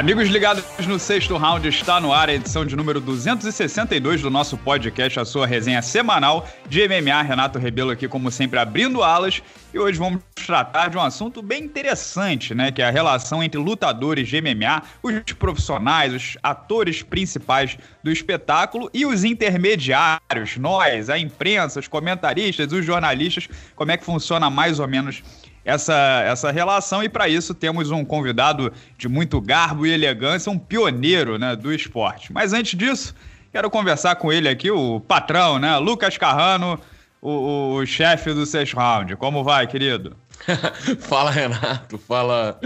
Amigos ligados no sexto round, está no ar a edição de número 262 do nosso podcast, a sua resenha semanal de MMA. Renato Rebelo aqui, como sempre, abrindo alas. E hoje vamos tratar de um assunto bem interessante, né? Que é a relação entre lutadores de MMA, os profissionais, os atores principais do espetáculo e os intermediários, nós, a imprensa, os comentaristas, os jornalistas, como é que funciona mais ou menos essa, essa relação e para isso temos um convidado de muito garbo e elegância, um pioneiro né, do esporte. Mas antes disso, quero conversar com ele aqui, o patrão, né, Lucas Carrano, o, o chefe do sexto round. Como vai, querido? fala, Renato. Fala,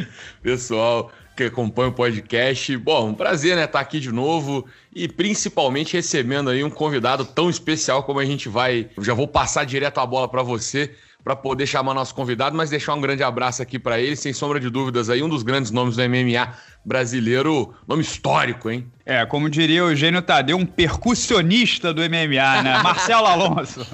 pessoal que acompanha o podcast. Bom, um prazer, né, estar tá aqui de novo e principalmente recebendo aí um convidado tão especial como a gente vai. Eu já vou passar direto a bola para você para poder chamar nosso convidado, mas deixar um grande abraço aqui para ele, sem sombra de dúvidas, aí um dos grandes nomes do MMA brasileiro, nome histórico, hein? É, como diria o Eugênio Tadeu, um percussionista do MMA, né? Marcelo Alonso.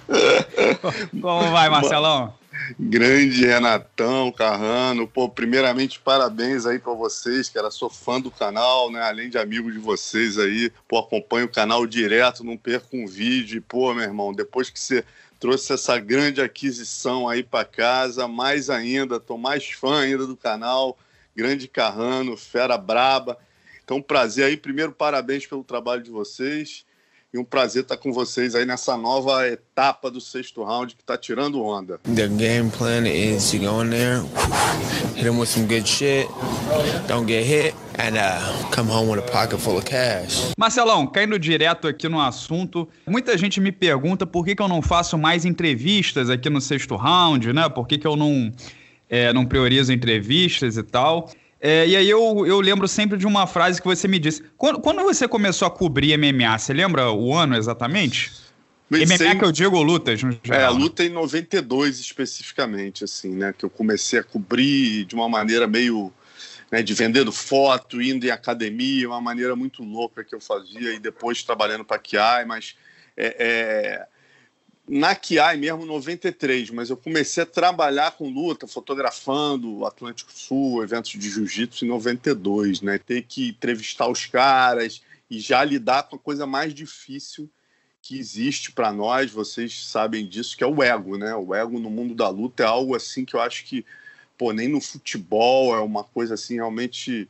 como vai, Marcelão? Grande Renatão, Carrano, pô, primeiramente parabéns aí para vocês, que era sou fã do canal, né, além de amigo de vocês aí, pô, acompanho o canal direto, não perco um vídeo, pô, meu irmão, depois que você trouxe essa grande aquisição aí para casa, mais ainda, tô mais fã ainda do canal, grande Carrano, fera braba. Então, prazer aí, primeiro parabéns pelo trabalho de vocês e um prazer estar com vocês aí nessa nova etapa do sexto round que está tirando onda. The game plan is you go in there, hit him with some good shit, don't get hit. And, uh, come home with a pocket full of cash. Marcelão, caindo direto aqui no assunto, muita gente me pergunta por que, que eu não faço mais entrevistas aqui no sexto round, né? Por que, que eu não, é, não priorizo entrevistas e tal. É, e aí eu, eu lembro sempre de uma frase que você me disse. Quando, quando você começou a cobrir MMA, você lembra o ano exatamente? Comecei, MMA que eu digo lutas, no é, geral. É, luta em 92 especificamente, assim, né? Que eu comecei a cobrir de uma maneira meio... Né, de vendendo foto, indo em academia, uma maneira muito louca que eu fazia, e depois trabalhando para a QI, mas... É, é na Kiai mesmo, 93, mas eu comecei a trabalhar com luta, fotografando Atlântico Sul, eventos de jiu-jitsu em 92, né? Ter que entrevistar os caras e já lidar com a coisa mais difícil que existe para nós, vocês sabem disso, que é o ego, né? O ego no mundo da luta é algo assim que eu acho que, pô, nem no futebol é uma coisa assim realmente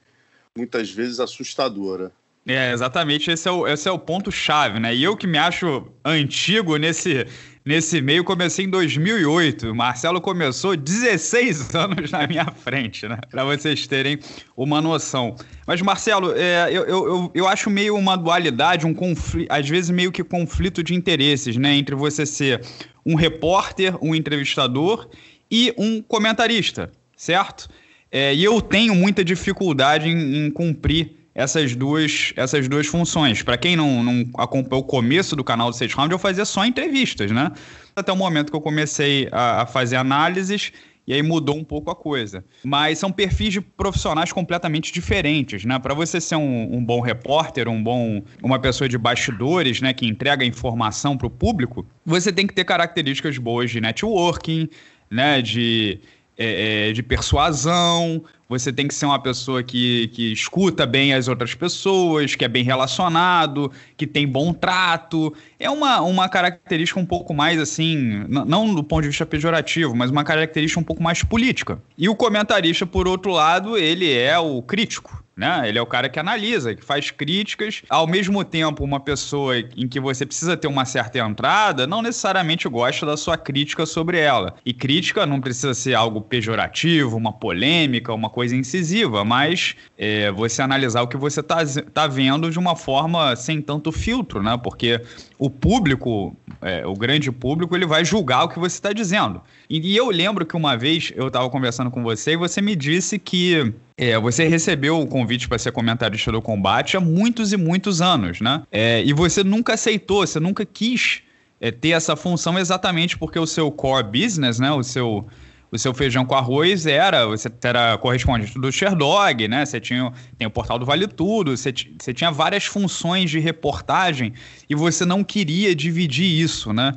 muitas vezes assustadora. É, exatamente, esse é o, esse é o ponto-chave, né? E eu que me acho antigo nesse, nesse meio, comecei em 2008. O Marcelo começou 16 anos na minha frente, né? Para vocês terem uma noção. Mas, Marcelo, é, eu, eu, eu acho meio uma dualidade, um conflito, às vezes meio que conflito de interesses, né? Entre você ser um repórter, um entrevistador e um comentarista, certo? É, e eu tenho muita dificuldade em, em cumprir essas duas, essas duas funções. Para quem não, não acompanhou o começo do canal do Sage Round, eu fazia só entrevistas, né? Até o momento que eu comecei a, a fazer análises e aí mudou um pouco a coisa. Mas são perfis de profissionais completamente diferentes, né? Para você ser um, um, bom repórter, um bom, uma pessoa de bastidores, né, que entrega informação para o público, você tem que ter características boas de networking, né, de é, é, de persuasão, você tem que ser uma pessoa que, que escuta bem as outras pessoas, que é bem relacionado, que tem bom trato. É uma, uma característica um pouco mais assim, não do ponto de vista pejorativo, mas uma característica um pouco mais política. E o comentarista, por outro lado, ele é o crítico né? Ele é o cara que analisa, que faz críticas. Ao mesmo tempo, uma pessoa em que você precisa ter uma certa entrada, não necessariamente gosta da sua crítica sobre ela. E crítica não precisa ser algo pejorativo, uma polêmica, uma coisa incisiva, mas é, você analisar o que você está tá vendo de uma forma sem tanto filtro, né? Porque o público, é, o grande público, ele vai julgar o que você está dizendo. E, e eu lembro que uma vez eu estava conversando com você e você me disse que é, você recebeu o convite para ser comentarista do combate há muitos e muitos anos, né? É, e você nunca aceitou, você nunca quis é, ter essa função exatamente porque o seu core business, né? O seu o seu feijão com arroz era, você era correspondente do Sherdog, né? Você tinha tem o portal do Vale Tudo, você, você tinha várias funções de reportagem e você não queria dividir isso, né?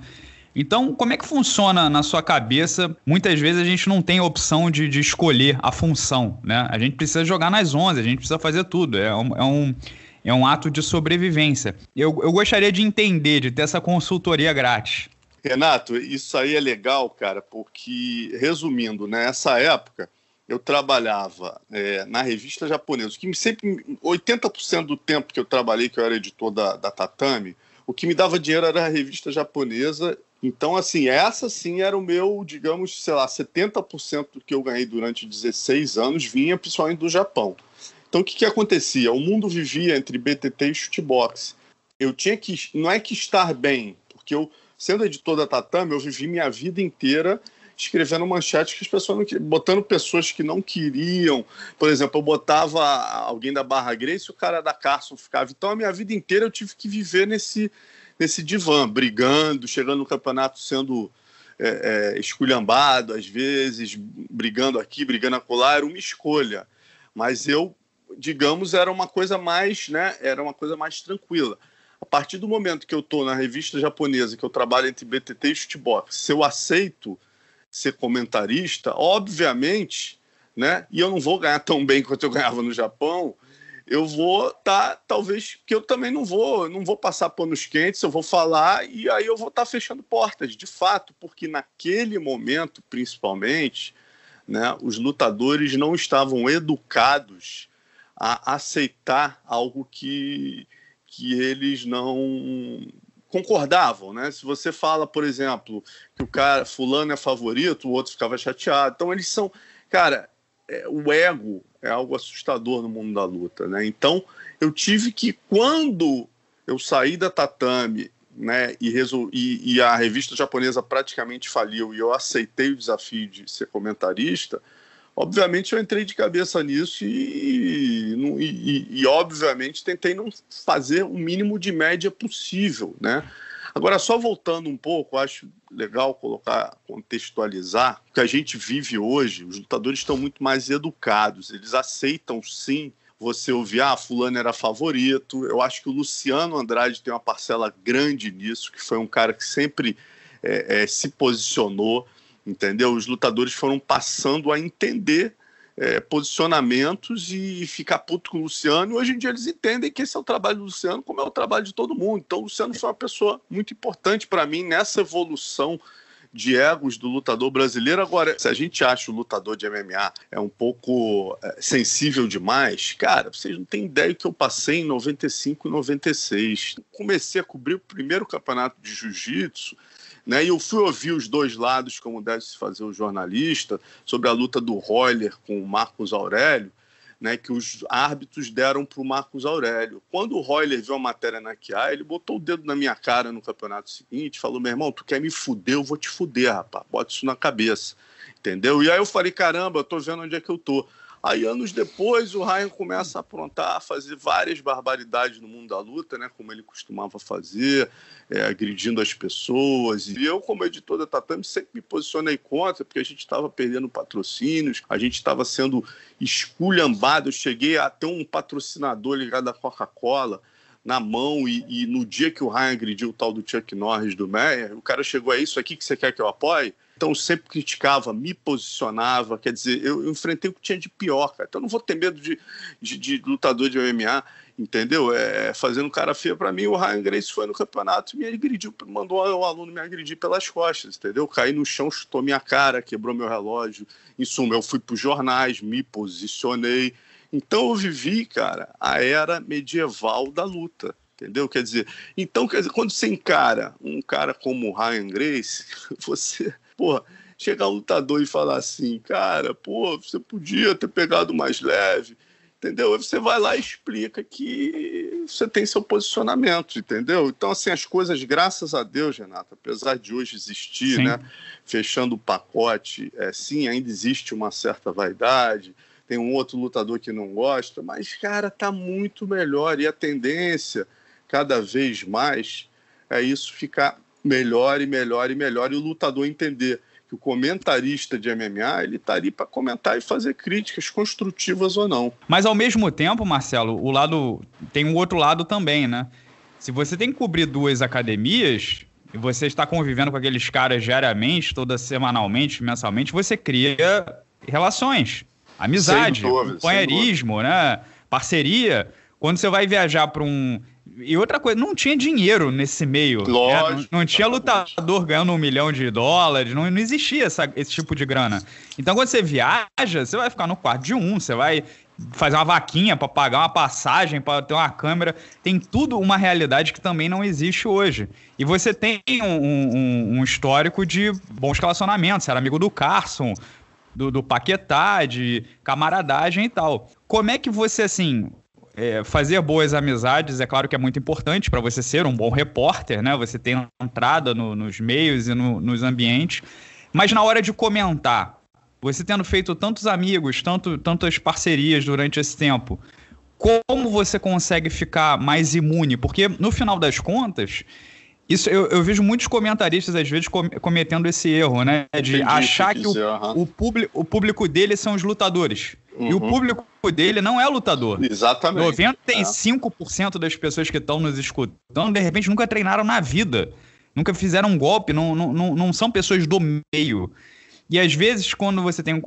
Então, como é que funciona na sua cabeça? Muitas vezes a gente não tem a opção de, de escolher a função, né? A gente precisa jogar nas 11, a gente precisa fazer tudo. É um, é um, é um ato de sobrevivência. Eu, eu gostaria de entender, de ter essa consultoria grátis. Renato, isso aí é legal, cara, porque, resumindo, nessa né, época eu trabalhava é, na revista japonesa, que sempre, 80% do tempo que eu trabalhei, que eu era editor da, da Tatame, o que me dava dinheiro era a revista japonesa então, assim, essa sim era o meu, digamos, sei lá, 70% do que eu ganhei durante 16 anos vinha principalmente do Japão. Então, o que, que acontecia? O mundo vivia entre BTT e shootbox. Eu tinha que, não é que estar bem, porque eu, sendo editor da Tatame, eu vivi minha vida inteira escrevendo manchetes que as pessoas não botando pessoas que não queriam. Por exemplo, eu botava alguém da Barra Grace e o cara da Carson ficava. Então, a minha vida inteira eu tive que viver nesse nesse divã, brigando, chegando no campeonato sendo é, é, esculhambado, às vezes, brigando aqui, brigando acolá, era uma escolha. Mas eu, digamos, era uma coisa mais, né, era uma coisa mais tranquila. A partir do momento que eu estou na revista japonesa, que eu trabalho entre BTT e Shootbox, se eu aceito ser comentarista, obviamente, né, e eu não vou ganhar tão bem quanto eu ganhava no Japão, eu vou estar, tá, talvez, que eu também não vou, não vou passar panos quentes, eu vou falar e aí eu vou estar tá fechando portas, de fato, porque naquele momento, principalmente, né, os lutadores não estavam educados a aceitar algo que, que eles não concordavam, né? Se você fala, por exemplo, que o cara fulano é favorito, o outro ficava chateado. Então eles são, cara, é, o ego é algo assustador no mundo da luta, né? Então, eu tive que, quando eu saí da Tatame, né, e, resol... e, e a revista japonesa praticamente faliu e eu aceitei o desafio de ser comentarista, obviamente eu entrei de cabeça nisso e, e, e, e, obviamente tentei não fazer o mínimo de média possível, né? Agora, só voltando um pouco, acho legal colocar, contextualizar o que a gente vive hoje. Os lutadores estão muito mais educados, eles aceitam sim você ouvir, ah, fulano era favorito. Eu acho que o Luciano Andrade tem uma parcela grande nisso, que foi um cara que sempre é, é, se posicionou, entendeu? Os lutadores foram passando a entender é, posicionamentos e ficar puto com o Luciano. E hoje em dia eles entendem que esse é o trabalho do Luciano, como é o trabalho de todo mundo. Então, o Luciano foi uma pessoa muito importante para mim nessa evolução de egos do lutador brasileiro. Agora, se a gente acha o lutador de MMA é um pouco é, sensível demais, cara, vocês não têm ideia do que eu passei em 95 e 96. Comecei a cobrir o primeiro campeonato de jiu-jitsu né? E eu fui ouvir os dois lados, como deve se fazer o jornalista, sobre a luta do Roller com o Marcos Aurélio, né? que os árbitros deram para o Marcos Aurélio. Quando o Roller viu a matéria na QA, ele botou o dedo na minha cara no campeonato seguinte, falou: meu irmão, tu quer me fuder, eu vou te fuder, rapaz, bota isso na cabeça. Entendeu? E aí eu falei: caramba, eu tô vendo onde é que eu tô. Aí, anos depois, o Ryan começa a aprontar, a fazer várias barbaridades no mundo da luta, né? Como ele costumava fazer, é, agredindo as pessoas. E eu, como editor da Tatame, sempre me posicionei contra, porque a gente estava perdendo patrocínios, a gente estava sendo esculhambado. Eu cheguei a ter um patrocinador ligado à Coca-Cola na mão e, e, no dia que o Ryan agrediu o tal do Chuck Norris do Meyer, o cara chegou a é isso aqui que você quer que eu apoie? então sempre criticava, me posicionava, quer dizer, eu, enfrentei o que tinha de pior, cara. Então não vou ter medo de, de, de lutador de MMA, entendeu? É, fazendo cara feia para mim, o Ryan Grace foi no campeonato e me agrediu, mandou o aluno me agredir pelas costas, entendeu? Caí no chão, chutou minha cara, quebrou meu relógio. Em suma, eu fui para os jornais, me posicionei. Então eu vivi, cara, a era medieval da luta entendeu? Quer dizer, então, quer dizer, quando você encara um cara como Ryan Grace, você Porra, chegar um lutador e falar assim, cara, pô, você podia ter pegado mais leve, entendeu? Você vai lá e explica que você tem seu posicionamento, entendeu? Então, assim, as coisas, graças a Deus, Renata, apesar de hoje existir, sim. né? Fechando o pacote, é, sim, ainda existe uma certa vaidade, tem um outro lutador que não gosta, mas, cara, tá muito melhor e a tendência, cada vez mais, é isso ficar melhor e melhor e melhor e o lutador entender que o comentarista de MMA ele tá ali para comentar e fazer críticas construtivas ou não. Mas ao mesmo tempo, Marcelo, o lado tem um outro lado também, né? Se você tem que cobrir duas academias, e você está convivendo com aqueles caras diariamente, toda semanalmente, mensalmente, você cria relações, amizade, dúvida, companheirismo, né? Parceria. Quando você vai viajar para um e outra coisa, não tinha dinheiro nesse meio. Lógico. Né? Não, não, tinha lutador ganhando um milhão de dólares, não, não existia essa, esse tipo de grana. Então, quando você viaja, você vai ficar no quarto de um, você vai fazer uma vaquinha para pagar uma passagem, para ter uma câmera. Tem tudo uma realidade que também não existe hoje. E você tem um, um, um histórico de bons relacionamentos. Você era amigo do Carson, do, do Paquetá, de camaradagem e tal. Como é que você, assim, é, fazer boas amizades é claro que é muito importante para você ser um bom repórter, né? Você tem entrada no, nos meios e no, nos ambientes, mas na hora de comentar, você tendo feito tantos amigos, tanto, tantas parcerias durante esse tempo, como você consegue ficar mais imune? Porque no final das contas isso, eu, eu vejo muitos comentaristas, às vezes, com, cometendo esse erro, né? De Entendi, achar que, que o, dizer, uhum. o, o público dele são os lutadores. Uhum. E o uhum. público dele não é lutador. Exatamente. 95% é. das pessoas que estão nos escutando, de repente, nunca treinaram na vida. Nunca fizeram um golpe, não, não, não, não são pessoas do meio. E às vezes, quando você tem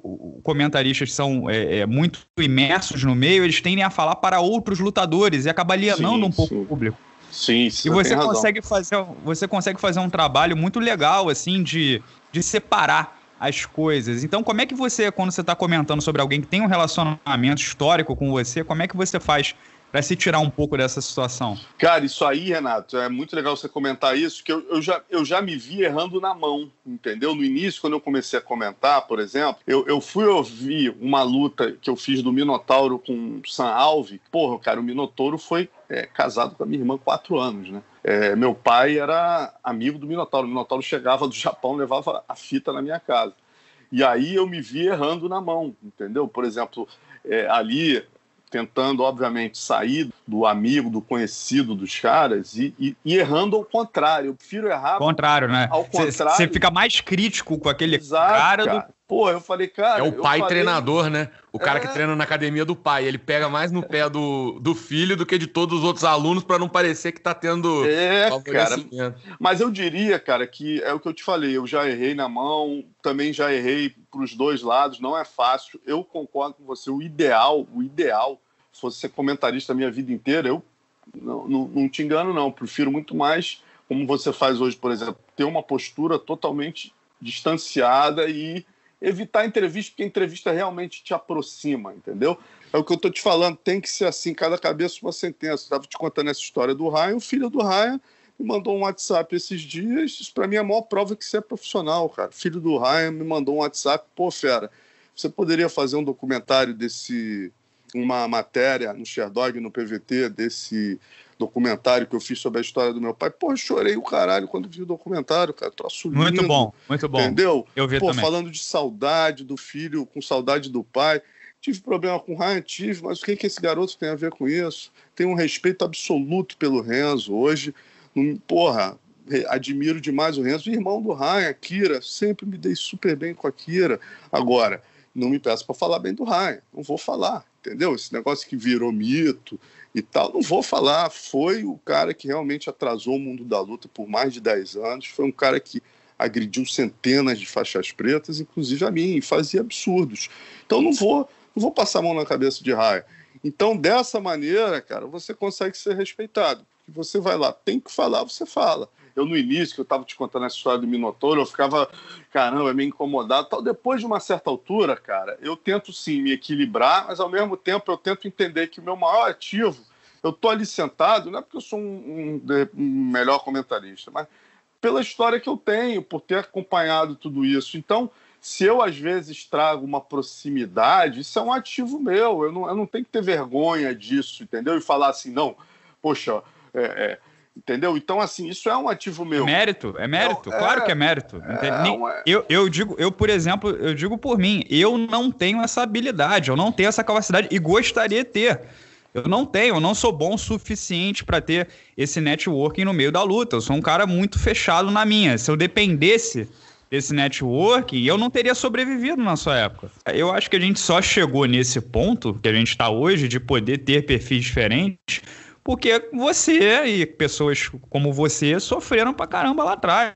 comentaristas que são é, é, muito imersos no meio, eles tendem a falar para outros lutadores e acaba alienando sim, um pouco sim. o público. Sim, sim. E você consegue razão. fazer, você consegue fazer um trabalho muito legal assim de, de separar as coisas. Então, como é que você, quando você está comentando sobre alguém que tem um relacionamento histórico com você, como é que você faz para se tirar um pouco dessa situação? Cara, isso aí, Renato, é muito legal você comentar isso, que eu, eu, já, eu já me vi errando na mão, entendeu? No início, quando eu comecei a comentar, por exemplo, eu, eu fui ouvir uma luta que eu fiz do Minotauro com San Alve. Porra, cara, o Minotauro foi é, casado com a minha irmã quatro anos, né? É, meu pai era amigo do Minotauro. O Minotauro chegava do Japão, levava a fita na minha casa. E aí eu me vi errando na mão, entendeu? Por exemplo, é, ali tentando, obviamente, sair do amigo, do conhecido dos caras e, e, e errando ao contrário. Eu prefiro errar. Contrário, né? Ao contrário. Você fica mais crítico com aquele Exato, cara, cara, Pô, eu falei, cara. É o pai falei... treinador, né? O cara é... que treina na academia do pai. Ele pega mais no pé do, do filho do que de todos os outros alunos para não parecer que tá tendo. É, cara. Mas eu diria, cara, que é o que eu te falei. Eu já errei na mão, também já errei para os dois lados. Não é fácil. Eu concordo com você. O ideal, o ideal, se fosse ser comentarista a minha vida inteira, eu não, não, não te engano, não. Eu prefiro muito mais, como você faz hoje, por exemplo, ter uma postura totalmente distanciada e evitar entrevista, porque entrevista realmente te aproxima, entendeu? É o que eu estou te falando, tem que ser assim, cada cabeça uma sentença. Estava te contando essa história do Ryan, o filho do Ryan me mandou um WhatsApp esses dias, isso para mim é a maior prova que você é profissional, cara. Filho do Ryan me mandou um WhatsApp, pô, fera, você poderia fazer um documentário desse uma matéria no Sherdog, no PVT, desse documentário que eu fiz sobre a história do meu pai. Pô, chorei o caralho quando vi o documentário, cara. Troço lindo. Muito bom, muito bom. Entendeu? Eu vi Pô, também. falando de saudade do filho, com saudade do pai. Tive problema com o Ryan, tive, mas o que, é que esse garoto tem a ver com isso? Tenho um respeito absoluto pelo Renzo hoje. Porra, admiro demais o Renzo. Irmão do Ryan, Kira, sempre me dei super bem com a Kira. Agora, não me peço para falar bem do Ryan, não vou falar, entendeu? Esse negócio que virou mito, e tal. Não vou falar, foi o cara que realmente atrasou o mundo da luta por mais de 10 anos, foi um cara que agrediu centenas de faixas pretas, inclusive a mim, e fazia absurdos. Então não vou, não vou passar a mão na cabeça de raia. Então, dessa maneira, cara, você consegue ser respeitado. Porque você vai lá, tem que falar, você fala. Eu, no início, que eu estava te contando essa história do Minotouro, eu ficava, caramba, meio incomodado. Tal. Depois de uma certa altura, cara, eu tento sim me equilibrar, mas ao mesmo tempo eu tento entender que o meu maior ativo, eu tô ali sentado, não é porque eu sou um, um, um melhor comentarista, mas pela história que eu tenho, por ter acompanhado tudo isso. Então, se eu às vezes trago uma proximidade, isso é um ativo meu. Eu não, eu não tenho que ter vergonha disso, entendeu? E falar assim, não, poxa, é, é, Entendeu? Então, assim, isso é um ativo meu. É mérito, é mérito, então, claro é, que é mérito. É eu, eu digo, eu, por exemplo, eu digo por mim, eu não tenho essa habilidade, eu não tenho essa capacidade e gostaria de ter. Eu não tenho, eu não sou bom o suficiente para ter esse networking no meio da luta. Eu sou um cara muito fechado na minha. Se eu dependesse desse networking, eu não teria sobrevivido na sua época. Eu acho que a gente só chegou nesse ponto que a gente está hoje de poder ter perfis diferentes porque você e pessoas como você sofreram pra caramba lá atrás.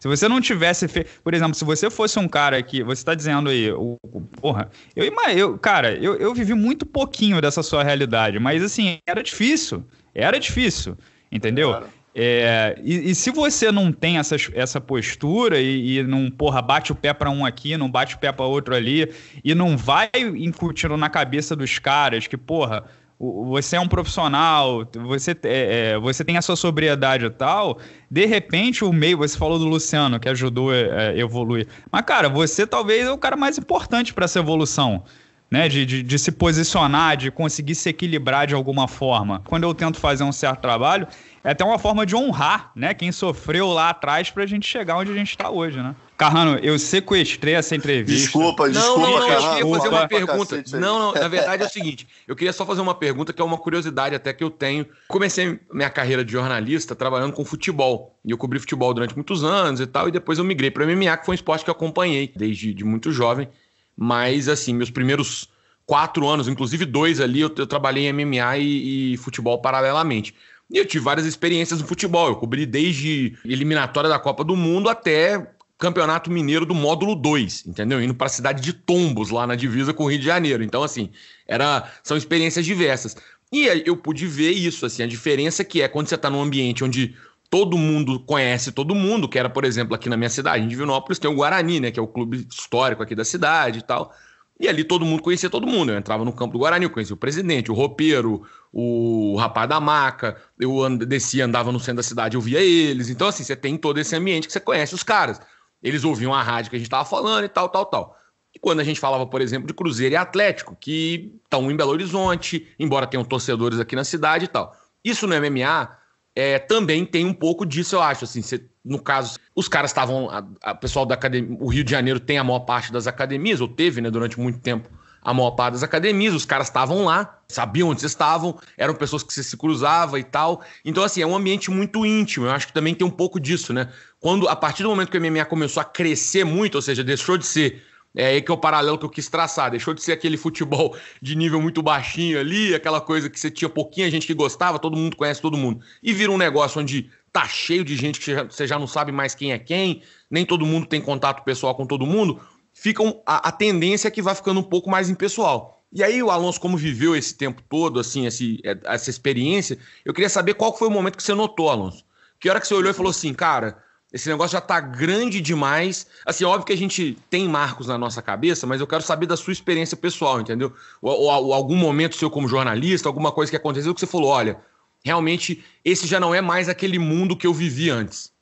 Se você não tivesse feito. Por exemplo, se você fosse um cara que. Você tá dizendo aí, o, o, porra. Eu, eu, cara, eu, eu vivi muito pouquinho dessa sua realidade, mas assim, era difícil. Era difícil, entendeu? Claro. É, e, e, se você não tem essa, essa postura e, e não, porra, bate o pé para um aqui, não bate o pé para outro ali, e não vai incutindo na cabeça dos caras que, porra, você é um profissional, você, é, é, você tem a sua sobriedade e tal. De repente, o meio, você falou do Luciano, que ajudou é, é, a evoluir. Mas, cara, você talvez é o cara mais importante para essa evolução né? De, de, de, se posicionar, de conseguir se equilibrar de alguma forma. Quando eu tento fazer um certo trabalho, é até uma forma de honrar, né? Quem sofreu lá atrás para a gente chegar onde a gente está hoje, né? Carrano, eu sequestrei essa entrevista. Desculpa, desculpa, Não, não, não, Carrano, eu queria fazer uma pergunta. Não, não, na verdade é o seguinte, eu queria só fazer uma pergunta que é uma curiosidade até que eu tenho. Comecei minha carreira de jornalista trabalhando com futebol. E eu cobri futebol durante muitos anos e tal, e depois eu migrei para MMA, que foi um esporte que eu acompanhei desde de muito jovem. Mas, assim, meus primeiros quatro anos, inclusive dois ali, eu, eu trabalhei em MMA e, e, futebol paralelamente. E eu tive várias experiências no futebol. Eu cobri desde eliminatória da Copa do Mundo até Campeonato Mineiro do módulo 2, entendeu? Indo para a cidade de Tombos, lá na divisa com o Rio de Janeiro. Então, assim, era são experiências diversas. E eu pude ver isso, assim, a diferença que é quando você está num ambiente onde todo mundo conhece todo mundo, que era, por exemplo, aqui na minha cidade, em Divinópolis, tem o Guarani, né? Que é o clube histórico aqui da cidade e tal. E ali todo mundo conhecia todo mundo. Eu entrava no campo do Guarani, eu conhecia o presidente, o roupeiro, o rapaz da maca. Eu descia, andava no centro da cidade, eu via eles. Então, assim, você tem todo esse ambiente que você conhece os caras. Eles ouviam a rádio que a gente tava falando e tal, tal, tal. E quando a gente falava, por exemplo, de Cruzeiro e Atlético, que estão em Belo Horizonte, embora tenham torcedores aqui na cidade e tal. Isso no MMA é, também tem um pouco disso, eu acho. Assim, cê, no caso, os caras estavam. O pessoal da academia. O Rio de Janeiro tem a maior parte das academias, ou teve, né, durante muito tempo, a maior parte das academias. Os caras estavam lá, sabiam onde estavam, eram pessoas que se cruzava e tal. Então, assim, é um ambiente muito íntimo. Eu acho que também tem um pouco disso, né? Quando, a partir do momento que o MMA começou a crescer muito, ou seja, deixou de ser é aí que é o paralelo que eu quis traçar. Deixou de ser aquele futebol de nível muito baixinho ali, aquela coisa que você tinha pouquinha gente que gostava, todo mundo conhece todo mundo. E vira um negócio onde tá cheio de gente que você já não sabe mais quem é quem, nem todo mundo tem contato pessoal com todo mundo. Fica um, a, a tendência é que vai ficando um pouco mais impessoal. E aí, o Alonso, como viveu esse tempo todo, assim, esse, é, essa experiência, eu queria saber qual foi o momento que você notou, Alonso. Que hora que você olhou e falou assim, cara, esse negócio já tá grande demais. Assim, óbvio que a gente tem marcos na nossa cabeça, mas eu quero saber da sua experiência pessoal, entendeu? Ou, ou, ou algum momento seu como jornalista, alguma coisa que aconteceu que você falou: olha, realmente esse já não é mais aquele mundo que eu vivi antes.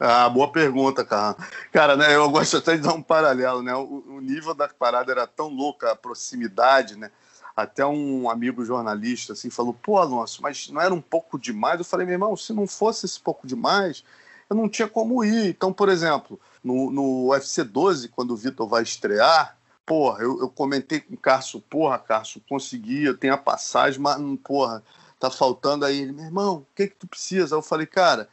Ah, boa pergunta, cara. Cara, né, eu gosto até de dar um paralelo, né? O, o nível da parada era tão louca, a proximidade, né? Até um amigo jornalista assim falou: "Pô, Alonso, mas não era um pouco demais?" Eu falei: "Meu irmão, se não fosse esse pouco demais, eu não tinha como ir. Então, por exemplo, no, no UFC 12, quando o Vitor vai estrear, porra, eu, eu comentei com o Carso, porra, Carso, consegui, eu tenho a passagem, mas, hum, porra, tá faltando aí. Ele, meu irmão, o que é que tu precisa? Aí eu falei, cara,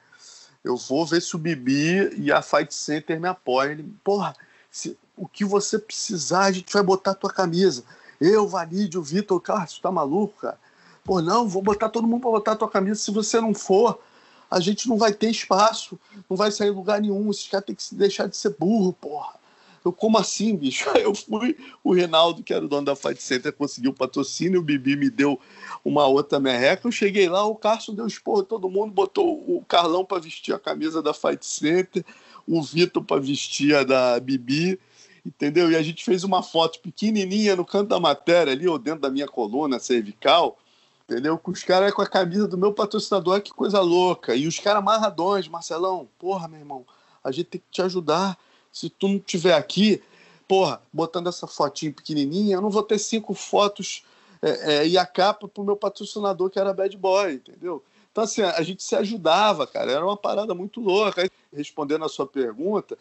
eu vou ver se o Bibi e a Fight Center me apoiam. Ele, porra, se, o que você precisar, a gente vai botar a tua camisa. Eu, Valide, o Vitor, Carso, tá maluco, cara? Pô, não, vou botar todo mundo pra botar a tua camisa. Se você não for, a gente não vai ter espaço, não vai sair lugar nenhum, esses caras têm que se deixar de ser burro, porra. Eu, como assim, bicho? Eu fui, o Reinaldo, que era o dono da Fight Center, conseguiu patrocínio, o Bibi me deu uma outra merreca. Eu cheguei lá, o Carson deu esporro, todo mundo botou o Carlão para vestir a camisa da Fight Center, o Vitor para vestir a da Bibi, entendeu? E a gente fez uma foto pequenininha no canto da matéria ali, ou dentro da minha coluna cervical, Entendeu? Com os caras com a camisa do meu patrocinador, que coisa louca. E os caras amarradões, Marcelão, porra, meu irmão, a gente tem que te ajudar. Se tu não tiver aqui, porra, botando essa fotinha pequenininha, eu não vou ter cinco fotos é, é, e a capa pro meu patrocinador, que era bad boy, entendeu? Então, assim, a gente se ajudava, cara, era uma parada muito louca. Respondendo a sua pergunta,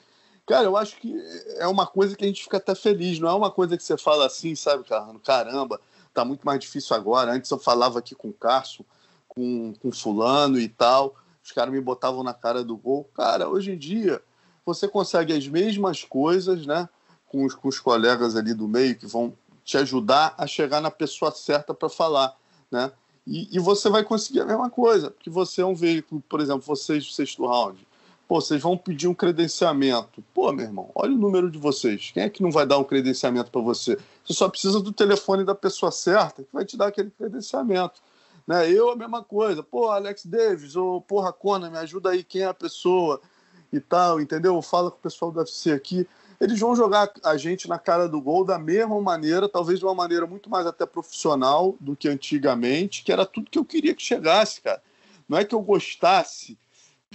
cara, eu acho que é uma coisa que a gente fica até feliz, não é uma coisa que você fala assim, sabe, cara, caramba está muito mais difícil agora. Antes eu falava aqui com o Carso, com, com Fulano e tal, os caras me botavam na cara do gol. Cara, hoje em dia você consegue as mesmas coisas, né? Com os, com os colegas ali do meio que vão te ajudar a chegar na pessoa certa para falar, né? E, e, você vai conseguir a mesma coisa, porque você é um veículo, por exemplo, vocês do sexto round, Pô, vocês vão pedir um credenciamento. Pô, meu irmão, olha o número de vocês. Quem é que não vai dar um credenciamento para você? Você só precisa do telefone da pessoa certa que vai te dar aquele credenciamento. Né? Eu, a mesma coisa. Pô, Alex Davis, ou porra, Conan, me ajuda aí, quem é a pessoa e tal, entendeu? Fala com o pessoal do UFC aqui. Eles vão jogar a gente na cara do gol da mesma maneira, talvez de uma maneira muito mais até profissional do que antigamente, que era tudo que eu queria que chegasse, cara. Não é que eu gostasse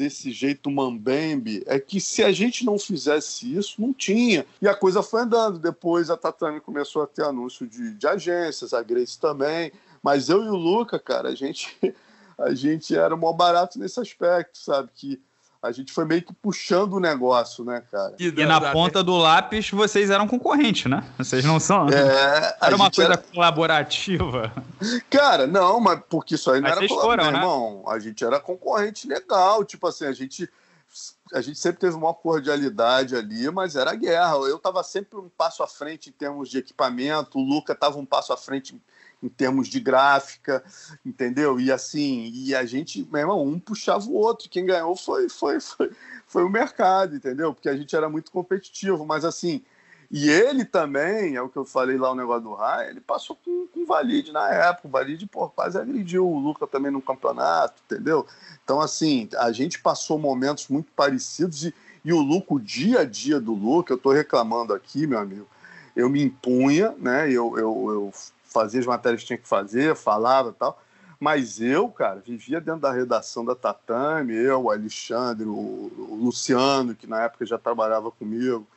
desse jeito mambembe é que se a gente não fizesse isso, não tinha. E a coisa foi andando. Depois a Tatame começou a ter anúncio de, de agências, a Grace também. Mas eu e o Luca, cara, a gente, a gente era mó barato nesse aspecto, sabe? Que a gente foi meio que puxando o negócio, né, cara? E, e na ponta do lápis vocês eram concorrente, né? Vocês não são. É, era uma coisa era... colaborativa. Cara, não, mas porque isso aí não mas era colaborativo, né? irmão. A gente era concorrente legal, tipo assim, a gente a gente sempre teve uma cordialidade ali, mas era guerra. Eu estava sempre um passo à frente em termos de equipamento, o Luca estava um passo à frente em termos de gráfica, entendeu? E assim, e a gente, meu irmão, um puxava o outro, quem ganhou foi, foi, foi, foi o mercado, entendeu? Porque a gente era muito competitivo, mas assim, e ele também, é o que eu falei lá, o negócio do Rai, ele passou com, com o Valide na época. O Valide, quase agrediu o Luca também no campeonato, entendeu? Então, assim, a gente passou momentos muito parecidos e, e o Luca, o dia a dia do Luca, eu tô reclamando aqui, meu amigo, eu me impunha, né? Eu, eu, eu fazia as matérias que tinha que fazer, falava e tal. Mas eu, cara, vivia dentro da redação da Tatame, eu, o Alexandre, o Luciano, que na época já trabalhava comigo.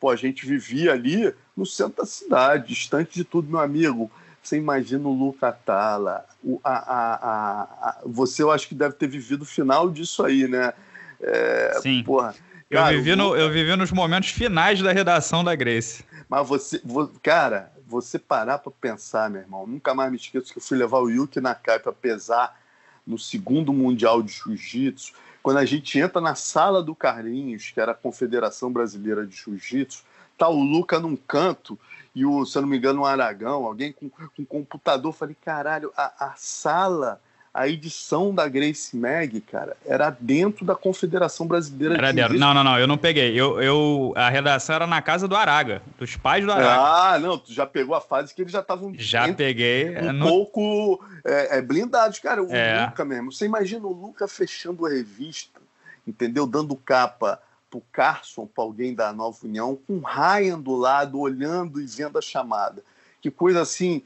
Pô, a gente vivia ali no centro da cidade, distante de tudo, meu amigo. Você imagina o Luca Tala. O, a, a, a, você, eu acho que deve ter vivido o final disso aí, né? É, Sim. Porra, cara, eu, vivi no, eu vivi nos momentos finais da redação da Grace. Mas você, cara, você parar para pensar, meu irmão, nunca mais me esqueço que eu fui levar o Yuki Nakai para pesar no segundo Mundial de Jiu-Jitsu. Quando a gente entra na sala do Carlinhos, que era a Confederação Brasileira de Jiu-Jitsu, tá o Luca num canto e o, se eu não me engano, o Aragão, alguém com, com computador. Falei, caralho, a, a sala a edição da Grace Mag, cara, era dentro da Confederação Brasileira era de Não, não, não, eu não peguei. Eu, eu, a redação era na casa do Araga, dos pais do Araga. Ah, não, tu já pegou a fase que eles já estavam. Já peguei. Um é, no... pouco é, é, blindados, cara. O é. Luca mesmo. Você imagina o Luca fechando a revista, entendeu? Dando capa pro Carson, pra alguém da Nova União, com o Ryan do lado, olhando e vendo a chamada. Que coisa assim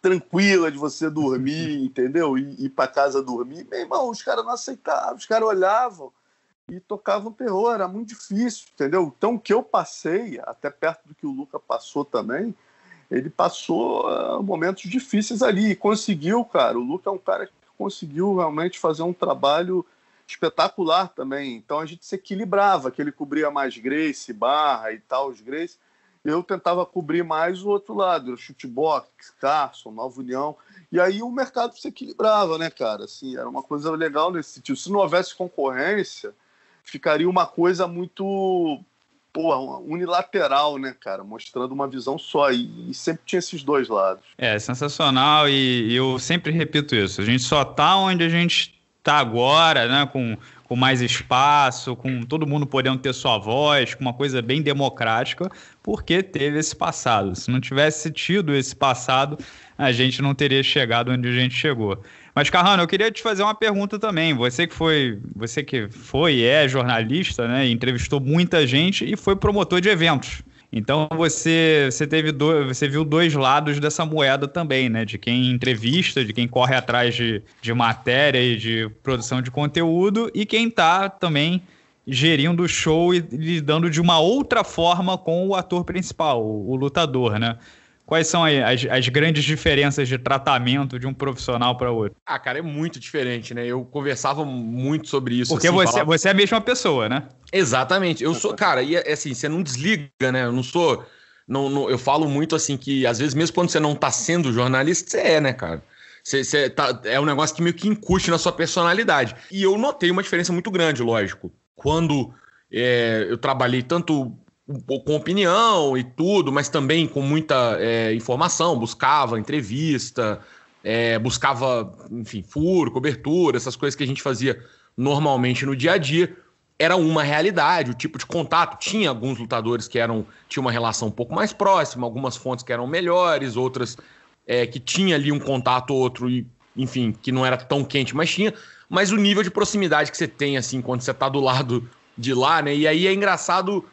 tranquila de você dormir, entendeu? E ir para casa dormir. Meu irmão, os caras não aceitavam, os caras olhavam e tocavam terror, era muito difícil, entendeu? Então o que eu passei, até perto do que o Luca passou também, ele passou ah, momentos difíceis ali e conseguiu, cara. O Luca é um cara que conseguiu realmente fazer um trabalho espetacular também. Então a gente se equilibrava, que ele cobria mais Grace, Barra e tal, os Grace eu tentava cobrir mais o outro lado, chutebox, Carson, Nova União. E aí o mercado se equilibrava, né, cara? Assim, era uma coisa legal nesse sentido. Se não houvesse concorrência, ficaria uma coisa muito porra, unilateral, né, cara? Mostrando uma visão só. E, e sempre tinha esses dois lados. É, sensacional. E, e eu sempre repito isso. A gente só tá onde a gente tá agora, né? Com com mais espaço, com todo mundo podendo ter sua voz, com uma coisa bem democrática, porque teve esse passado. Se não tivesse tido esse passado, a gente não teria chegado onde a gente chegou. Mas Carrano, eu queria te fazer uma pergunta também. Você que foi, você que foi é jornalista, né, entrevistou muita gente e foi promotor de eventos. Então você, você teve do, você viu dois lados dessa moeda também, né? De quem entrevista, de quem corre atrás de, de matéria e de produção de conteúdo, e quem tá também gerindo o show e lidando de uma outra forma com o ator principal, o, o lutador, né? Quais são as, as grandes diferenças de tratamento de um profissional para outro? Ah, cara, é muito diferente, né? Eu conversava muito sobre isso. Porque assim, você, você é a mesma pessoa, né? Exatamente. Eu sou, cara, e é, é assim, você não desliga, né? Eu não sou. Não, não, eu falo muito assim que, às vezes, mesmo quando você não está sendo jornalista, você é, né, cara? Você, você tá, é um negócio que meio que incute na sua personalidade. E eu notei uma diferença muito grande, lógico. Quando é, eu trabalhei tanto com opinião e tudo, mas também com muita é, informação, buscava entrevista, é, buscava, enfim, furo, cobertura, essas coisas que a gente fazia normalmente no dia a dia. Era uma realidade, o tipo de contato. Tinha alguns lutadores que eram tinha uma relação um pouco mais próxima, algumas fontes que eram melhores, outras é, que tinha ali um contato outro, e, enfim, que não era tão quente, mas tinha. Mas o nível de proximidade que você tem, assim, quando você está do lado de lá, né? E aí é engraçado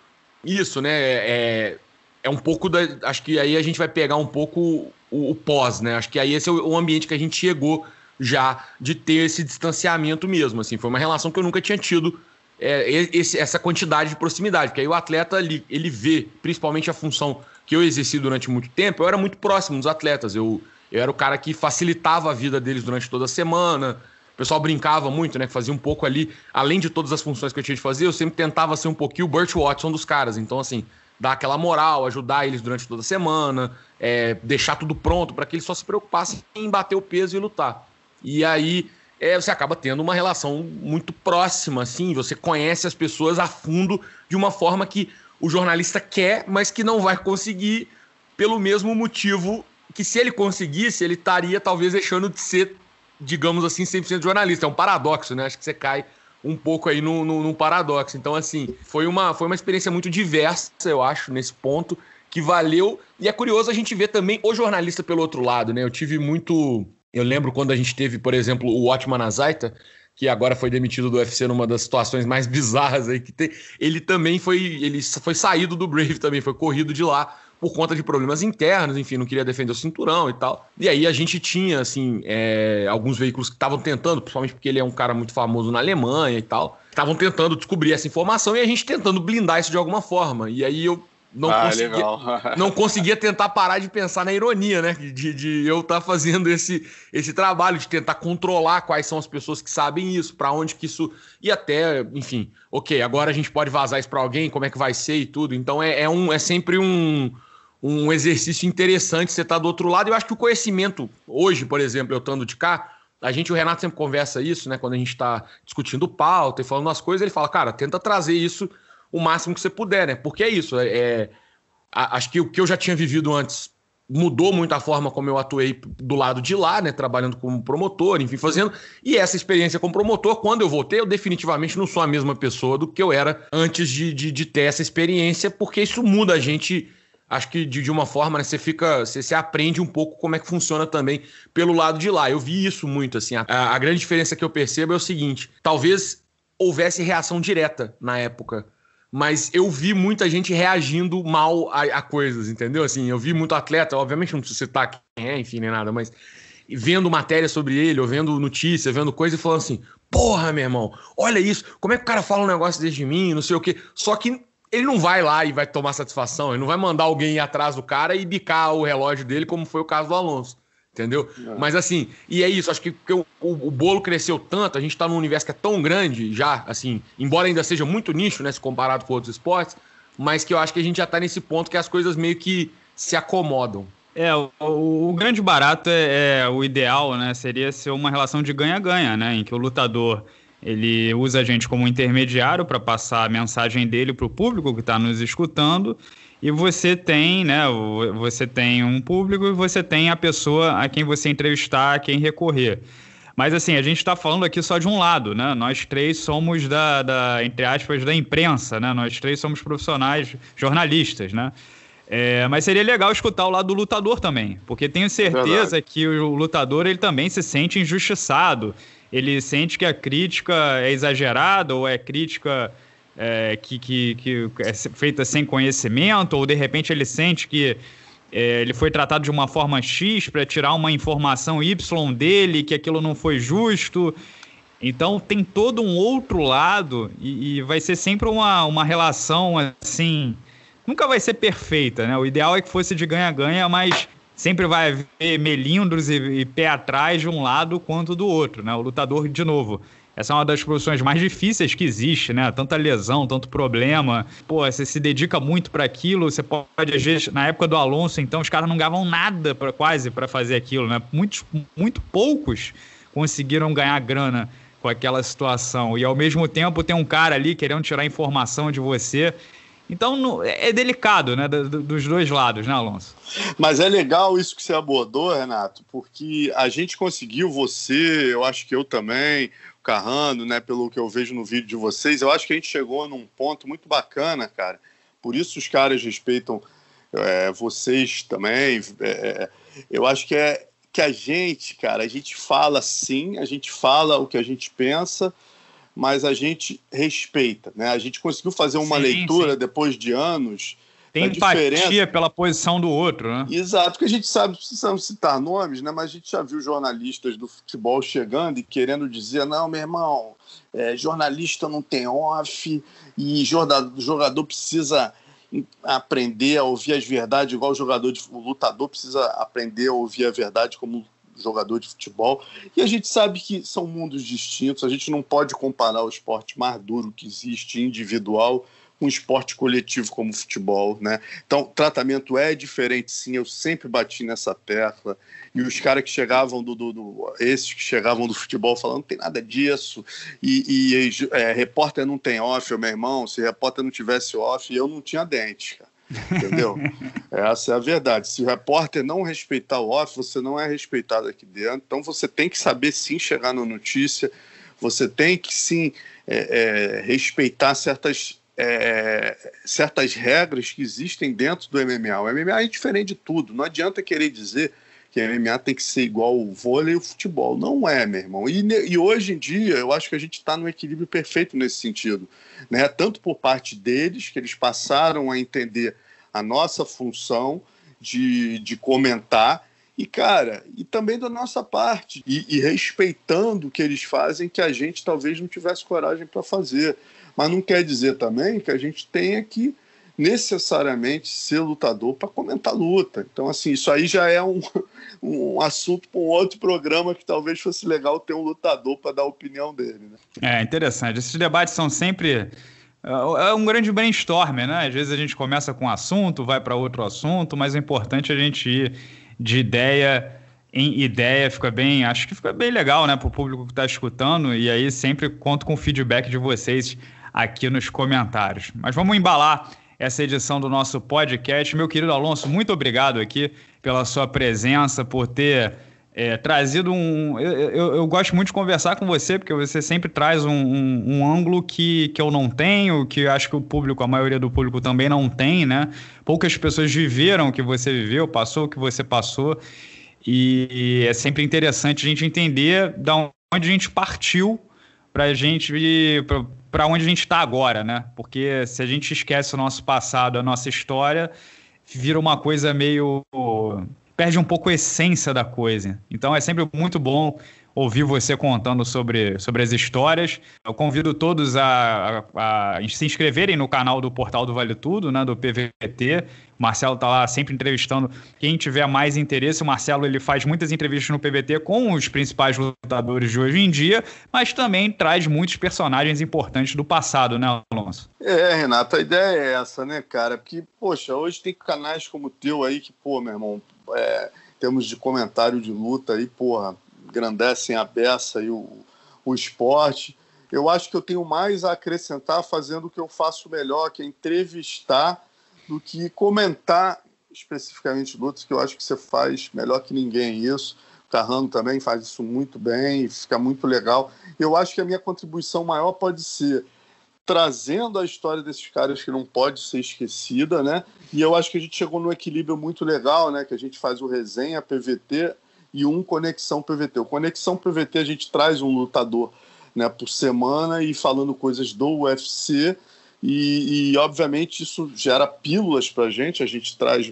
isso, né? É, é um pouco da. Acho que aí a gente vai pegar um pouco o, o pós, né? Acho que aí esse é o, ambiente que a gente chegou já de ter esse distanciamento mesmo. Assim, foi uma relação que eu nunca tinha tido é, esse, essa quantidade de proximidade, porque aí o atleta ele, ele vê, principalmente a função que eu exerci durante muito tempo, eu era muito próximo dos atletas, eu, eu era o cara que facilitava a vida deles durante toda a semana, o pessoal brincava muito, né? Que fazia um pouco ali, além de todas as funções que eu tinha de fazer, eu sempre tentava ser um pouquinho o Burt Watson dos caras. Então, assim, dar aquela moral, ajudar eles durante toda a semana, é, deixar tudo pronto para que eles só se preocupassem em bater o peso e lutar. E aí é, você acaba tendo uma relação muito próxima, assim, você conhece as pessoas a fundo de uma forma que o jornalista quer, mas que não vai conseguir pelo mesmo motivo que se ele conseguisse, ele estaria talvez deixando de ser digamos assim, 100% jornalista. É um paradoxo, né? Acho que você cai um pouco aí num, no paradoxo. Então, assim, foi uma, foi uma experiência muito diversa, eu acho, nesse ponto, que valeu. E é curioso a gente ver também o jornalista pelo outro lado, né? Eu tive muito. Eu lembro quando a gente teve, por exemplo, o Otman Azaita, que agora foi demitido do UFC numa das situações mais bizarras aí que tem. Ele também foi, ele foi saído do Brave também, foi corrido de lá por conta de problemas internos, enfim, não queria defender o cinturão e tal. E aí a gente tinha, assim, é, alguns veículos que estavam tentando, principalmente porque ele é um cara muito famoso na Alemanha e tal, estavam tentando descobrir essa informação e a gente tentando blindar isso de alguma forma. E aí eu não, ah, conseguia, não conseguia tentar parar de pensar na ironia, né? De, de eu estar tá fazendo esse, esse trabalho, de tentar controlar quais são as pessoas que sabem isso, para onde que isso. E até, enfim, ok, agora a gente pode vazar isso para alguém, como é que vai ser e tudo. Então é, é, um, é sempre um, um exercício interessante você estar tá do outro lado. Eu acho que o conhecimento, hoje, por exemplo, eu estando de cá, a gente, o Renato sempre conversa isso, né? Quando a gente está discutindo pauta e falando as coisas, ele fala, cara, tenta trazer isso o máximo que você puder, né? Porque é isso. É, é acho que o que eu já tinha vivido antes mudou muito a forma como eu atuei do lado de lá, né? Trabalhando como promotor, enfim, fazendo. E essa experiência como promotor, quando eu voltei, eu definitivamente não sou a mesma pessoa do que eu era antes de, de, de ter essa experiência, porque isso muda a gente acho que de, de uma forma né, você fica, você, você, aprende um pouco como é que funciona também pelo lado de lá. Eu vi isso muito assim. A, a grande diferença que eu percebo é o seguinte: talvez houvesse reação direta na época, mas eu vi muita gente reagindo mal a, a coisas, entendeu? Assim, eu vi muito atleta, obviamente não precisa citar quem é, enfim, nem nada, mas vendo matéria sobre ele, ou vendo notícia, vendo coisa e falando assim: porra, meu irmão, olha isso, como é que o cara fala um negócio desse de mim, não sei o quê. Só que ele não vai lá e vai tomar satisfação, ele não vai mandar alguém ir atrás do cara e bicar o relógio dele, como foi o caso do Alonso. Entendeu? É. Mas assim, e é isso, acho que o, o, o, bolo cresceu tanto, a gente tá num universo que é tão grande já, assim, embora ainda seja muito nicho, né, se comparado com outros esportes, mas que eu acho que a gente já tá nesse ponto que as coisas meio que se acomodam. É, o, o grande barato é, é o ideal, né, seria ser uma relação de ganha-ganha, né, em que o lutador ele usa a gente como intermediário para passar a mensagem dele para o público que está nos escutando. E você tem, né? Você tem um público e você tem a pessoa a quem você entrevistar, a quem recorrer. Mas assim, a gente está falando aqui só de um lado, né? Nós três somos da, da, entre aspas, da imprensa, né? Nós três somos profissionais jornalistas, né? É, mas seria legal escutar o lado do lutador também, porque tenho certeza é que o lutador ele também se sente injustiçado ele sente que a crítica é exagerada ou é crítica é, que, que, que é feita sem conhecimento, ou de repente ele sente que é, ele foi tratado de uma forma X para tirar uma informação Y dele, que aquilo não foi justo. Então tem todo um outro lado e, e vai ser sempre uma, uma relação assim. Nunca vai ser perfeita, né? O ideal é que fosse de ganha-ganha, mas sempre vai haver melindros e, e, pé atrás de um lado quanto do outro, né? O lutador, de novo. Essa é uma das profissões mais difíceis que existe, né? Tanta lesão, tanto problema. Pô, você se dedica muito para aquilo. Você pode, às vezes, na época do Alonso, então, os caras não ganhavam nada pra, quase para fazer aquilo, né? Muitos, muito poucos conseguiram ganhar grana com aquela situação. E ao mesmo tempo tem um cara ali querendo tirar informação de você então é, é delicado, né, dos dois lados, né, Alonso? Mas é legal isso que você abordou, Renato, porque a gente conseguiu, você, eu acho que eu também, o Carrando, né, pelo que eu vejo no vídeo de vocês, eu acho que a gente chegou num ponto muito bacana, cara. Por isso os caras respeitam é, vocês também. É, é eu acho que é que a gente, cara, a gente fala sim, a gente fala o que a gente pensa mas a gente respeita. Né? A gente conseguiu fazer uma sim, leitura sim. depois de anos. Tem empatia diferença... pela posição do outro, né? Exato, porque a gente sabe, precisamos citar nomes, né? Mas a gente já viu jornalistas do futebol chegando e querendo dizer, não, meu irmão, é, jornalista não tem off e jogador, jogador precisa aprender a ouvir as verdades, igual o jogador, de, o lutador precisa aprender a ouvir a verdade como jogador de futebol. E a gente sabe que são mundos distintos, a gente não pode comparar o esporte mais duro que existe, individual, com o esporte coletivo como o futebol, né? Então, tratamento é diferente, sim. Eu sempre bati nessa tecla. E os caras que chegavam do, do, do, esses que chegavam do futebol falando, não tem nada disso. E, e é, repórter não tem off, meu irmão. Se repórter não tivesse off, eu não tinha dente, cara. Entendeu? Essa é a verdade. Se o repórter não respeitar o off, você não é respeitado aqui dentro. Então você tem que saber sim chegar na notícia, você tem que sim é, é, respeitar certas, é, certas regras que existem dentro do MMA. O MMA é diferente de tudo. Não adianta querer dizer que a MMA tem que ser igual o vôlei e o futebol. Não é, meu irmão. E, e hoje em dia, eu acho que a gente está no equilíbrio perfeito nesse sentido. Né? Tanto por parte deles, que eles passaram a entender a nossa função de, de comentar, e, cara, e também da nossa parte, e, e respeitando o que eles fazem, que a gente talvez não tivesse coragem para fazer. Mas não quer dizer também que a gente tenha que necessariamente ser lutador para comentar luta. Então, assim, isso aí já é um, um assunto para um outro programa que talvez fosse legal ter um lutador para dar a opinião dele. Né? É interessante. Esses debates são sempre. É, é um grande brainstorm, né? Às vezes a gente começa com um assunto, vai para outro assunto, mas é importante a gente ir de ideia em ideia, fica bem, acho que fica bem legal, né, para o público que está escutando. E aí sempre conto com o feedback de vocês aqui nos comentários. Mas vamos embalar essa edição do nosso podcast. Meu querido Alonso, muito obrigado aqui pela sua presença, por ter é, trazido um. Eu, eu, eu, gosto muito de conversar com você, porque você sempre traz um, um, um, ângulo que, que eu não tenho, que acho que o público, a maioria do público também não tem, né? Poucas pessoas viveram o que você viveu, passou o que você passou. E, e é sempre interessante a gente entender da onde a gente partiu para a gente para onde a gente está agora, né? Porque se a gente esquece o nosso passado, a nossa história, vira uma coisa meio. perde um pouco a essência da coisa. Então é sempre muito bom ouvir você contando sobre, sobre as histórias. Eu convido todos a, a, a se inscreverem no canal do Portal do Vale Tudo, né, do PVT. O Marcelo tá lá sempre entrevistando quem tiver mais interesse. O Marcelo ele faz muitas entrevistas no PVT com os principais lutadores de hoje em dia, mas também traz muitos personagens importantes do passado, né, Alonso? É, Renato, a ideia é essa, né, cara? Porque, poxa, hoje tem canais como o teu aí que, pô, meu irmão, é, temos de comentário de luta aí, porra, engrandecem a peça e o, o esporte. Eu acho que eu tenho mais a acrescentar fazendo o que eu faço melhor, que é entrevistar, do que comentar especificamente lutas, que eu acho que você faz melhor que ninguém isso. O Carrano também faz isso muito bem, fica muito legal. Eu acho que a minha contribuição maior pode ser trazendo a história desses caras que não pode ser esquecida, né? E eu acho que a gente chegou num equilíbrio muito legal, né? Que a gente faz o resenha, PVT, e um Conexão PVT. O Conexão PVT a gente traz um lutador né, por semana e falando coisas do UFC. E, e obviamente isso gera pílulas para a gente, a gente traz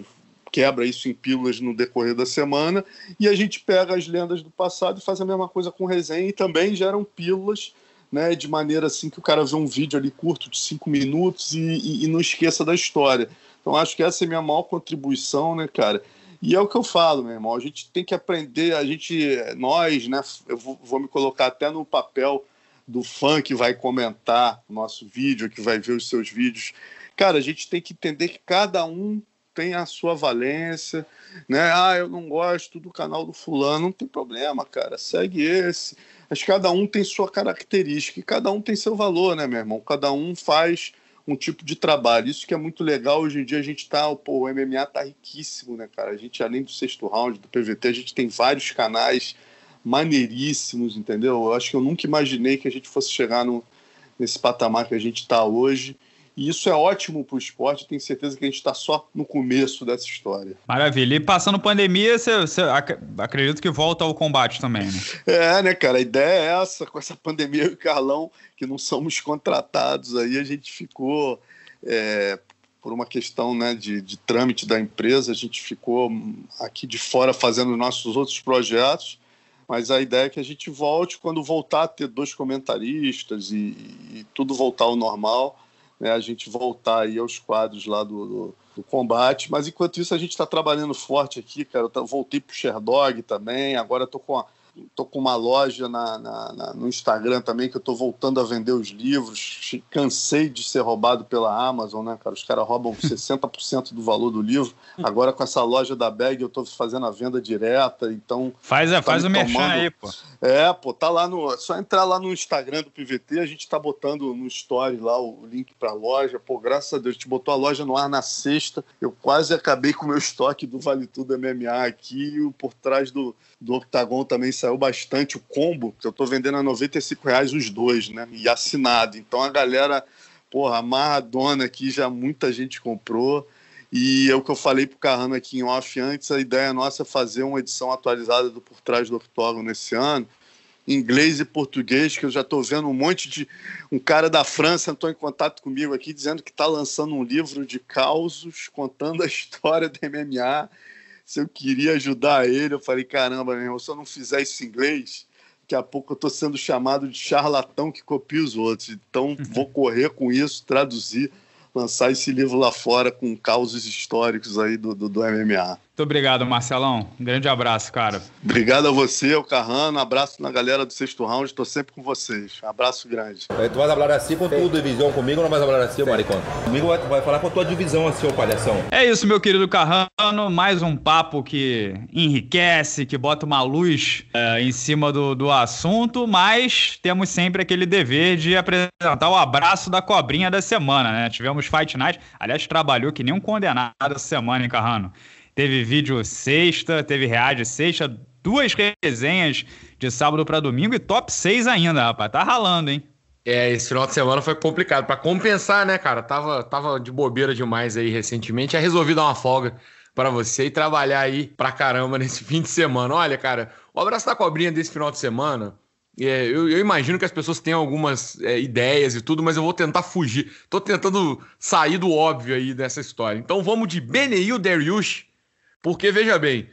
quebra isso em pílulas no decorrer da semana e a gente pega as lendas do passado e faz a mesma coisa com resenha e também geram pílulas né, de maneira assim que o cara vê um vídeo ali curto de cinco minutos e, e, e não esqueça da história. Então acho que essa é a minha maior contribuição, né, cara? E é o que eu falo, meu irmão. A gente tem que aprender, a gente, nós, né? Eu vou, me colocar até no papel do fã que vai comentar o nosso vídeo, que vai ver os seus vídeos. Cara, a gente tem que entender que cada um tem a sua valência, né? Ah, eu não gosto do canal do fulano, não tem problema, cara, segue esse. Mas cada um tem sua característica e cada um tem seu valor, né, meu irmão? Cada um faz um tipo de trabalho. Isso que é muito legal. Hoje em dia a gente tá, pô, o MMA tá riquíssimo, né, cara? A gente, além do sexto round, do PVT, a gente tem vários canais maneiríssimos, entendeu? Eu acho que eu nunca imaginei que a gente fosse chegar no, nesse patamar que a gente tá hoje. E isso é ótimo para o esporte, tenho certeza que a gente está só no começo dessa história. Maravilha. E passando pandemia, você, você ac acredito que volta ao combate também, né? É, né, cara? A ideia é essa, com essa pandemia e o Carlão, que não somos contratados aí, a gente ficou. É, por uma questão né, de, de trâmite da empresa, a gente ficou aqui de fora fazendo nossos outros projetos mas a ideia é que a gente volte quando voltar a ter dois comentaristas e, e tudo voltar ao normal né, a gente voltar aí aos quadros lá do, do, do combate. Mas enquanto isso, a gente está trabalhando forte aqui, cara. Eu voltei para o Sherdog também, agora estou com a tô com uma loja na, na, na, no Instagram também que eu tô voltando a vender os livros. Cansei de ser roubado pela Amazon, né, cara? Os caras roubam 60% do valor do livro. Agora com essa loja da Bag eu tô fazendo a venda direta, então Faz, tá faz o tomando... merchan aí, pô. É, pô, tá lá no, é só entrar lá no Instagram do PVT, a gente tá botando no story lá o link para loja. Pô, graças a Deus, a gente botou a loja no ar na sexta. Eu quase acabei com o meu estoque do Vale Tudo MMA aqui, e por trás do do Octagon também saiu bastante o combo, que eu estou vendendo a 95 reais os dois, né? E assinado. Então a galera, porra, amarradona aqui, já muita gente comprou. E é o que eu falei pro Carrano aqui em off antes, a ideia nossa é fazer uma edição atualizada do Por Trás do Octógono nesse ano, inglês e português, que eu já estou vendo um monte de. Um cara da França entrou em contato comigo aqui dizendo que está lançando um livro de causos contando a história do MMA se eu queria ajudar ele. Eu falei, caramba, meu irmão, se eu não fizer isso em inglês, daqui a pouco eu estou sendo chamado de charlatão que copia os outros. Então, uhum. vou correr com isso, traduzir, lançar esse livro lá fora com causos históricos aí do, do, do MMA. Muito obrigado, Marcelão. Um grande abraço, cara. Obrigado a você, o Carrano. Abraço na galera do sexto round. Estou sempre com vocês. Abraço grande. É, tu vais falar assim com Sim. tua divisão comigo ou não vais falar assim, Sim. maricona? Comigo vai, vai falar com a tua divisão assim, ô palhação. É isso, meu querido Carrano. Mais um papo que enriquece, que bota uma luz é, em cima do, do assunto, mas temos sempre aquele dever de apresentar o abraço da cobrinha da semana, né? Tivemos Fight Night. Aliás, trabalhou que nem um condenado essa semana, hein, Carrano? Teve vídeo sexta, teve reage sexta, duas resenhas de sábado para domingo e top 6 ainda, rapaz. Tá ralando, hein? É, esse final de semana foi complicado. Para compensar, né, cara? Tava, tava de bobeira demais aí recentemente. Aí é resolvi dar uma folga para você e trabalhar aí pra caramba nesse fim de semana. Olha, cara, o abraço da cobrinha desse final de semana. É, eu, eu, imagino que as pessoas têm algumas é, ideias e tudo, mas eu vou tentar fugir. Tô tentando sair do óbvio aí dessa história. Então vamos de Beneil Dariush porque, veja bem,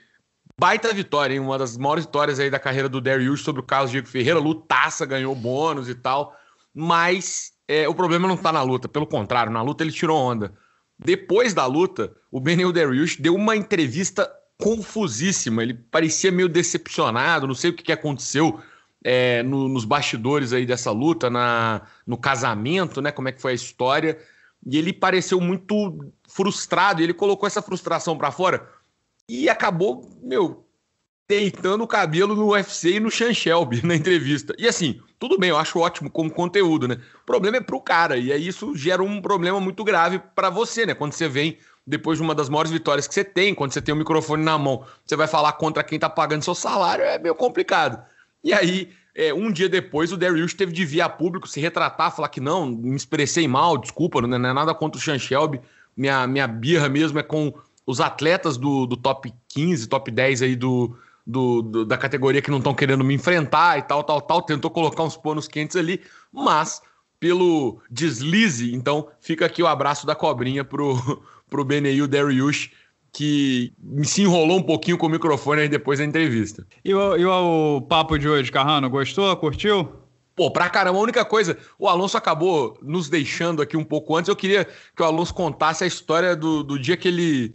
baita vitória, hein? Uma das maiores vitórias aí da carreira do Darius sobre o Carlos Diego Ferreira. Lutaça, ganhou bônus e tal. Mas é, o problema não tá na luta. Pelo contrário, na luta ele tirou onda. Depois da luta, o Benil Darius deu uma entrevista confusíssima. Ele parecia meio decepcionado, não sei o que, que aconteceu. É, no, nos bastidores aí dessa luta, na, no casamento, né? Como é que foi a história. E ele pareceu muito frustrado, e ele colocou essa frustração para fora e acabou, meu, deitando o cabelo no UFC e no Sean Shelby na entrevista. E assim, tudo bem, eu acho ótimo como conteúdo, né? O problema é pro cara, e aí isso gera um problema muito grave para você, né? Quando você vem depois de uma das maiores vitórias que você tem, quando você tem o microfone na mão, você vai falar contra quem tá pagando seu salário, é meio complicado. E aí, é, um dia depois, o Darius teve de vir a público se retratar, falar que não, me expressei mal, desculpa, não é nada contra o Sean Shelby, minha, minha birra mesmo é com os atletas do, do top 15, top 10 aí do, do, do da categoria que não estão querendo me enfrentar e tal, tal, tal. Tentou colocar uns panos quentes ali, mas pelo deslize, então fica aqui o abraço da cobrinha pro, pro o Dariush, que se enrolou um pouquinho com o microfone aí depois da entrevista. E o, e o papo de hoje, Carrano, gostou? Curtiu? Pô, pra caramba, a única coisa, o Alonso acabou nos deixando aqui um pouco antes. Eu queria que o Alonso contasse a história do, do dia que ele.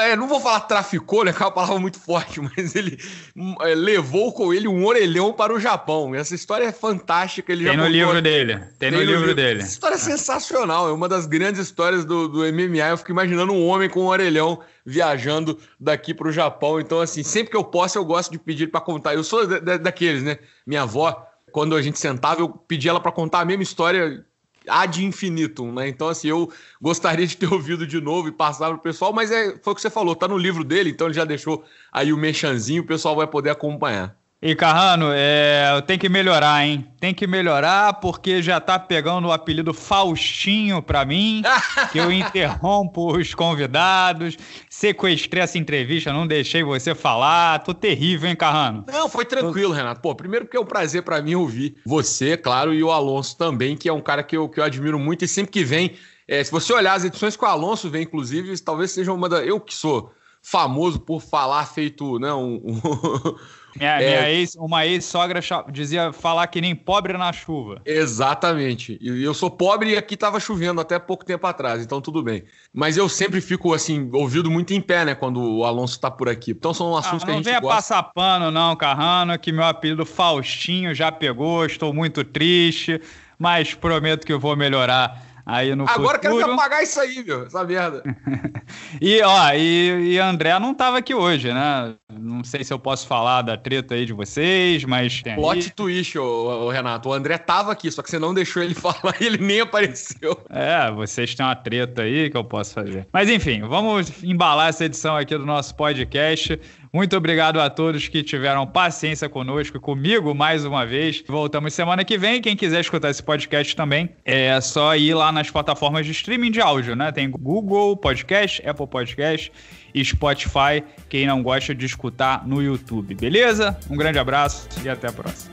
É, não vou falar traficou, né? Que é uma palavra muito forte, mas ele hum, é, levou com ele um orelhão para o Japão. Essa história é fantástica. Ele tem no livro dele. Tem, tem no, no, livro, livro dele. Essa história é sensacional. É uma das grandes histórias do, do MMA. Eu fico imaginando um homem com um orelhão viajando daqui para o Japão. Então, assim, sempre que eu posso, eu gosto de pedir para contar. Eu sou da, da, daqueles, né? Minha avó quando a gente sentava, eu pedi ela para contar a mesma história ad infinitum, né? Então, assim, eu gostaria de ter ouvido de novo e passar para o pessoal, mas é, foi o que você falou, tá no livro dele, então ele já deixou aí o mechanzinho, o pessoal vai poder acompanhar. E Carrano, é, tem que melhorar, hein? Tem que melhorar porque já tá pegando o apelido Faustinho pra mim, que eu interrompo os convidados, sequestrei essa entrevista, não deixei você falar. Tô terrível, hein, Carrano? Não, foi tranquilo, Renato. Pô, primeiro porque é um prazer para mim ouvir você, claro, e o Alonso também, que é um cara que eu, que eu admiro muito e sempre que vem, é, se você olhar as edições que o Alonso vem, inclusive, talvez seja uma da. Eu que sou famoso por falar feito, né? Um, um minha, é, minha ex, uma ex-sogra dizia falar que nem pobre na chuva. Exatamente. E eu sou pobre e aqui estava chovendo até pouco tempo atrás, então tudo bem. Mas eu sempre fico, assim, ouvido muito em pé, né, quando o Alonso está por aqui. Então são ah, assuntos ah, que a gente Não venha passar pano não, Carrano, que meu apelido Faustinho já pegou, estou muito triste, mas prometo que eu vou melhorar Aí no Agora futuro... quero apagar isso aí, meu, essa merda. e, ó, e, e André não tava aqui hoje, né? Não sei se eu posso falar da treta aí de vocês, mas. Plot aí... twist, ô, ô, Renato. O André tava aqui, só que você não deixou ele falar e ele nem apareceu. É, vocês têm uma treta aí que eu posso fazer. Mas enfim, vamos embalar essa edição aqui do nosso podcast. Muito obrigado a todos que tiveram paciência conosco, comigo mais uma vez. Voltamos semana que vem. Quem quiser escutar esse podcast também, é só ir lá nas plataformas de streaming de áudio, né? Tem Google Podcast, Apple Podcast e Spotify. Quem não gosta de escutar no YouTube, beleza? Um grande abraço e até a próxima.